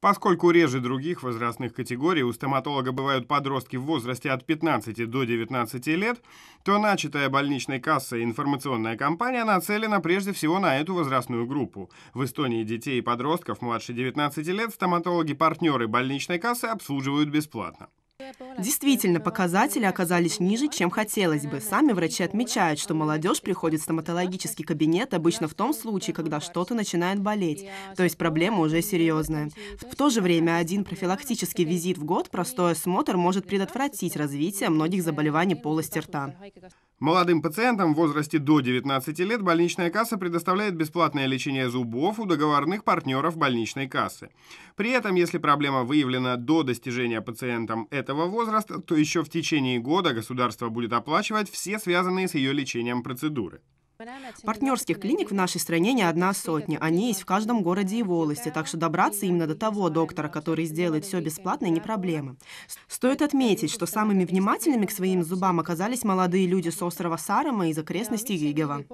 Поскольку реже других возрастных категорий у стоматолога бывают подростки в возрасте от 15 до 19 лет, то начатая больничной кассой информационная кампания нацелена прежде всего на эту возрастную группу. В Эстонии детей и подростков младше 19 лет стоматологи-партнеры больничной кассы обслуживают бесплатно. Действительно, показатели оказались ниже, чем хотелось бы. Сами врачи отмечают, что молодежь приходит в стоматологический кабинет обычно в том случае, когда что-то начинает болеть, то есть проблема уже серьезная. В то же время один профилактический визит в год, простой осмотр может предотвратить развитие многих заболеваний полости рта. Молодым пациентам в возрасте до 19 лет больничная касса предоставляет бесплатное лечение зубов у договорных партнеров больничной кассы. При этом, если проблема выявлена до достижения пациентом этого возраста, то еще в течение года государство будет оплачивать все связанные с ее лечением процедуры. Партнерских клиник в нашей стране не одна сотня. Они есть в каждом городе и волости, так что добраться именно до того доктора, который сделает все бесплатно, не проблема. Стоит отметить, что самыми внимательными к своим зубам оказались молодые люди с острова Сарама из окрестностей Гигева.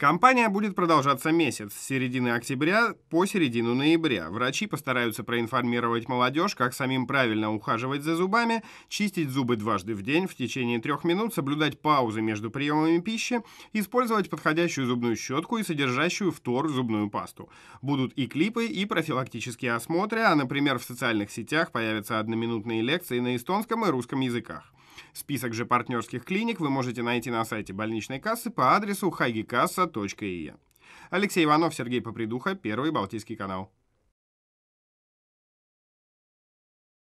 Компания будет продолжаться месяц, с середины октября по середину ноября. Врачи постараются проинформировать молодежь, как самим правильно ухаживать за зубами, чистить зубы дважды в день в течение трех минут, соблюдать паузы между приемами пищи, использовать подходящую зубную щетку и содержащую фтор зубную пасту. Будут и клипы, и профилактические осмотры, а, например, в социальных сетях появятся одноминутные лекции на эстонском и русском языках. Список же партнерских клиник вы можете найти на сайте больничной кассы по адресу hagikassa.ie. Алексей Иванов, Сергей Попридуха, Первый Балтийский канал.